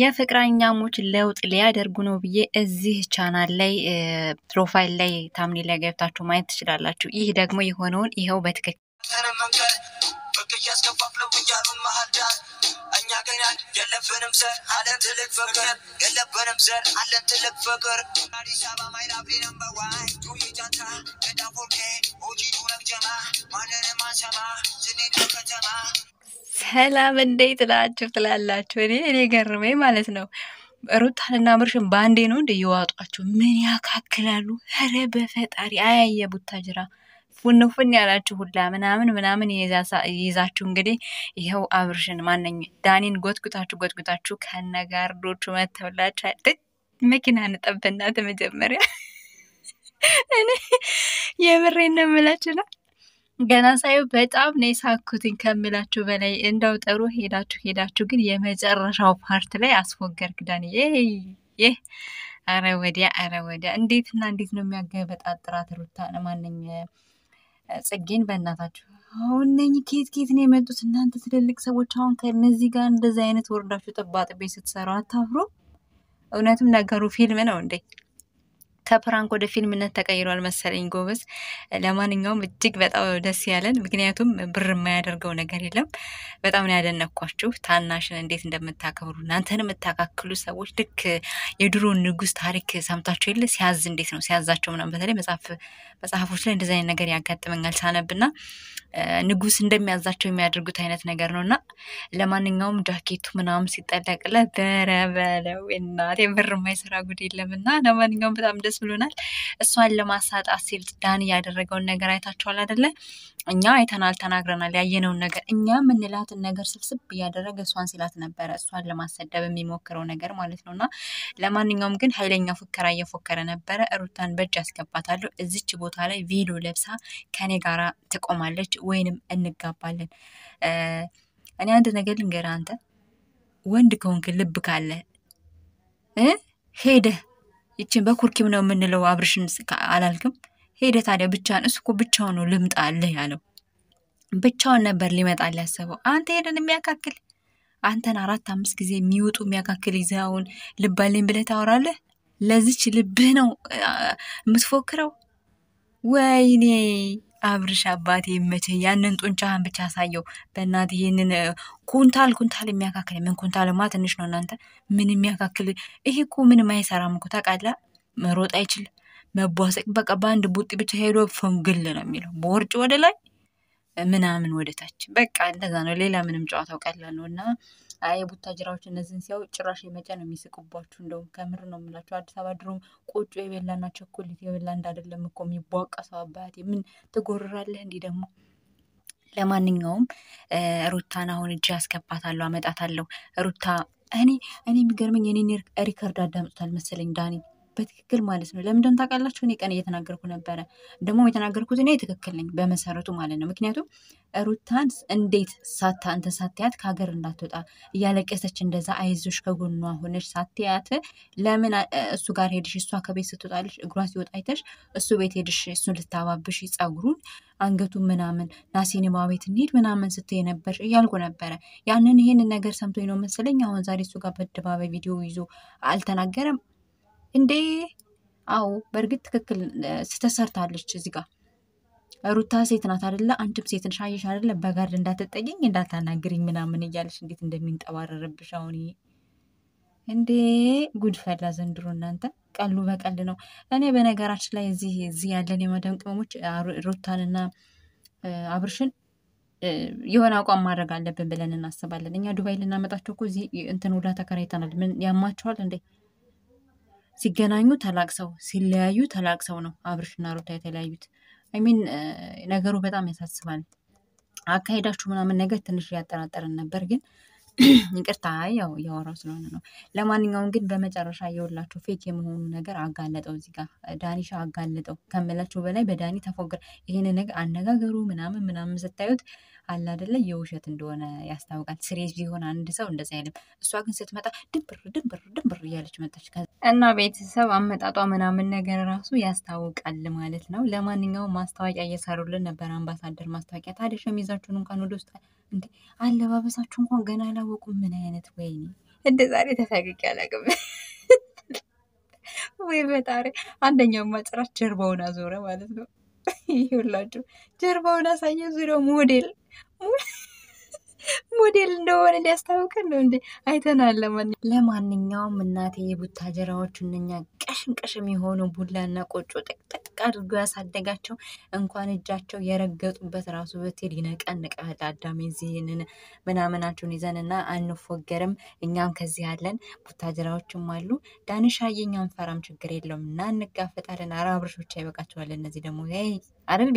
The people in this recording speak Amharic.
የፍቅረኛሞች ለውጥ ሊያደርጉ ነው ብዬ እዚህ ቻናል ላይ ፕሮፋይል ላይ ታምኔ ላይ ገብታችሁ ማየት ትችላላችሁ። ይህ ደግሞ የሆነውን ይኸው በትክክል ሰላም እንዴት ላችሁ ትላላችሁ። እኔ እኔ ገርመኝ ማለት ነው። ሩታንና አብርሽን በአንዴ ነው እንደ ምን ያካክላሉ? ኧረ በፈጣሪ አያየ ቡታጅራ ፉንፉን ያላችሁ ሁላ ምናምን ምናምን ይዛችሁ እንግዲህ ይኸው አብርሽን ማነኝ ዳኒን ጎትጉታችሁ ጎትጉታችሁ ከነጋርዶቹ መተውላችሁ መኪና ንጠብና መጀመሪያ እኔ የምሬን ነው የምላችሁ ነው ገና ሳየው በጣም ነው የሳኩትኝ ከምላችሁ በላይ። እንዳው ጥሩ ሄዳችሁ ሄዳችሁ ግን የመጨረሻው ፓርት ላይ አስፎገርክ ክዳን ይህ አረ ወዲያ አረ ወዲያ እንዴት እና እንዴት ነው የሚያገበጣጥራት ሩታ ማንኛ ጽጌን በእናታችሁ አሁን ነኝ ኬት ኬት ነው የመጡት እናንተ ትልልቅ ሰዎች። አሁን ከነዚህ ጋር እንደዚህ አይነት ወርዳችሁ ጥባጥቤ ስትሰሩ አታፍሩ እውነትም ነገሩ ፊልም ነው እንዴ? ከፕራንክ ወደ ፊልምነት ተቀይሯል መሰለኝ ጎበዝ። ለማንኛውም እጅግ በጣም ደስ ያለን፣ ምክንያቱም ብር የማያደርገው ነገር የለም። በጣም ነው ያደነኳችሁ። ታናሽን እንዴት እንደምታከብሩ እናንተን የምታካክሉ ሰዎች ልክ የድሮ ንጉስ ታሪክ ሰምታችሁ የለ ሲያዝ እንዴት ነው ሲያዛቸው ምናምን። በተለይ መጽሐፎች ላይ እንደዚህ አይነት ነገር ያጋጥመኛል ሳነብና ንጉስ እንደሚያዛቸው የሚያደርጉት አይነት ነገር ነው እና ለማንኛውም ጃኬቱ ምናምን ሲጠለቅለት በረበለው እናቴ ብር የማይሰራ ጉድ የለም እና ለማንኛውም በጣም ደስ ብሎናል። እሷን ለማሳጣት ሲል ዳኒ ያደረገውን ነገር አይታችኋል አደለ? እኛ አይተናል፣ ተናግረናል ያየነውን ነገር እኛ የምንላትን ነገር ስብስብ እያደረገ እሷን ሲላት ነበረ። እሷን ለማሰደብ የሚሞክረው ነገር ማለት ነው። እና ለማንኛውም ግን ኃይለኛ ፉከራ እየፎከረ ነበረ። ሩታን በእጅ አስገባታለሁ እዚች ቦታ ላይ ቪሎ ለብሳ ከኔ ጋራ ትቆማለች ወይንም እንጋባለን። እኔ አንድ ነገር ልንገርህ፣ አንተ ወንድ ከሆንክ ልብ ካለ ሄደህ ይችን በኩርኪም ነው የምንለው አብርሽን አላልክም? ሄደ ታዲያ ብቻን እሱ እኮ ብቻውን ነው ልምጣልህ ያለው። ብቻውን ነበር ሊመጣል ሊያሰበው አንተ ሄደን የሚያካክል አንተን አራት አምስት ጊዜ የሚውጡ የሚያካክል ይዘውን ልባሌን ብለህ ታወራለህ። ለዚች ልብህ ነው የምትፎክረው። ወይኔ አብርሽ አባቴ መቼ ያንን ጡንቻህን ብቻ አሳየው በእናት ይህንን ኩንታል ኩንታል የሚያካክል ምን ኩንታልማ ትንሽ ነው እናንተ። ምን የሚያካክል ይሄ እኮ ምንም አይሰራም እኮ ታውቃለህ። መሮጥ አይችል መቧሰቅ፣ በቃ በአንድ ቡጢ ብቻ ሄዶ ፈንግል ነው የሚለው በወርጭ ወደ ላይ ምናምን ወደታች በቃ እንደዛ ነው። ሌላ ምንም ጨዋታው ቀላል ነው እና የቡታ ጅራዎች እነዚህን ሲያው ጭራሽ የመጫ ነው የሚስቁባችሁ። እንደውም ከምር ነው የምላችሁ። አዲስ አበባ ድሮም ቆጮ የበላና ቸኮሌት የበላ እንዳደለም እኮ ሰው አባት ምን ትጎርራለህ እንዲህ ደግሞ ለማንኛውም ሩታን አሁን እጅ ያስገባታለሁ፣ አመጣታለሁ። ሩታ እኔ እኔ የሚገርመኝ የኔን ሪከርድ አዳምጡታል መሰለኝ ዳኔ። በትክክል ማለት ነው። ለምንድን ታውቃላችሁ? እኔ ቀን እየተናገርኩ ነበረ። ደግሞ የተናገርኩት እኔ ትክክል ነኝ በመሰረቱ ማለት ነው። ምክንያቱም ሩታን እንዴት ሳታ እንትን ሳትያት ከሀገር እንዳትወጣ እያለቀሰች እንደዛ አይዞሽ ከጎኗ ሆነች ሳትያት ለምን እሱ ጋር ሄድሽ? እሷ ከቤት ስትወጣልሽ እግሯ ሲወጣ አይተሽ እሱ ቤት ሄድሽ እሱን ልታባብሽ ጸጉሩን አንገቱ ምናምን ሲኒማ ቤት እንሂድ ምናምን ስትይ ነበር እያልኩ ነበረ። ያንን ይሄንን ነገር ሰምቶኝ ነው መሰለኝ አሁን ዛሬ እሱ ጋር በድባበ ቪዲዮ ይዞ አልተናገረም። እንዴ! አዎ በእርግጥ ትክክል ስተሰርታለች። እዚህ ጋር ሩታ ሴት ናት አደለ? አንቺም ሴት ነሽ አየሽ አደለ? በጋርድ እንዳትጠይኝ እንዳታናግሪኝ ምናምን እያለች እንዴት እንደሚንጠባረርብሽ አሁን እንዴ ጉድ ፈላ ዘንድሮ እናንተ። ቀሉ በቀል ነው። እኔ በነገራችን ላይ እዚህ እዚህ ያለን የመደም ቅመሞች ሩታንና አብርሽን የሆነ አቋም ማድረግ አለብን ብለን እናስባለን። እኛ ዱባይ ልናመጣቸው እኮ እዚህ እንትን ውላ ተከራይተናል። ምን ያማቸዋል እንዴ? ሲገናኙ ተላቅሰው ሲለያዩ ተላቅሰው ነው አብርሽና ሩታ የተለያዩት። አይሚን ነገሩ በጣም ያሳስባል። አካሄዳችሁ ምናምን ነገር ትንሽ ያጠራጠረን ነበር፣ ግን ይቅርታ ያው እያወራሁ ስለሆነ ነው። ለማንኛውም ግን በመጨረሻ የወላቸው ፌክ የመሆኑ ነገር አጋለጠው። እዚህ ጋር ዳኒሻ አጋለጠው ከምላቸው በላይ በዳኒ ተፎግር ይህን ነገር አነጋገሩ ምናምን ምናምን ስታዩት አለ አደለ የውሸት እንደሆነ ያስታውቃል። ስሬስ ቢሆን አንድ ሰው እንደዚ አይልም። እሷ ግን ስትመጣ ድንብር ድንብር ድንብር እያለች መጣች እና ቤተሰብ አመጣጧ ምናምን ነገር ራሱ ያስታውቃል ማለት ነው። ለማንኛውም ማስታወቂያ እየሰሩልን ነበር፣ አምባሳደር ማስታወቂያ። ታዲያ ሸሚዛችሁን እንኳን ወደ ውስጥ እንዴ አለባበሳችሁ እንኳን ገና አላወቁም። ምን አይነት ወይ እንደ ዛሬ ተሳቅቄ ያላቅም ወይ በጣሪ አንደኛው ማጽራት ጀርባውን አዞረ ማለት ነው። ይሁላችሁ ጀርባውን አሳየ። ዙሪያው ሞዴል ሞዴል እንደሆነ ሊያስታውቀን ነው እንዴ? አይተናል። ለማን ለማንኛውም እናቴ የቡታ ጀራዎች እነኛ ቀሽም ቀሽም የሆኑ ቡላና ቆጮ ጠቅጠቅ አድርጎ ያሳደጋቸው እንኳን እጃቸው የረገጡበት ራሱ በቴል ይነቀንቃል። አዳሚ ዚህንን ምናምናቸውን ይዘን ይዘንና አንፎገርም። እኛም ከዚህ ያለን ቡታጅራዎችም አሉ። ዳንሻ እኛም ፈራም ችግር የለውም እና እንጋፈጣለን። አራብርሾች አብረሾች አይበቃቸዋል። እነዚህ ደግሞ አረል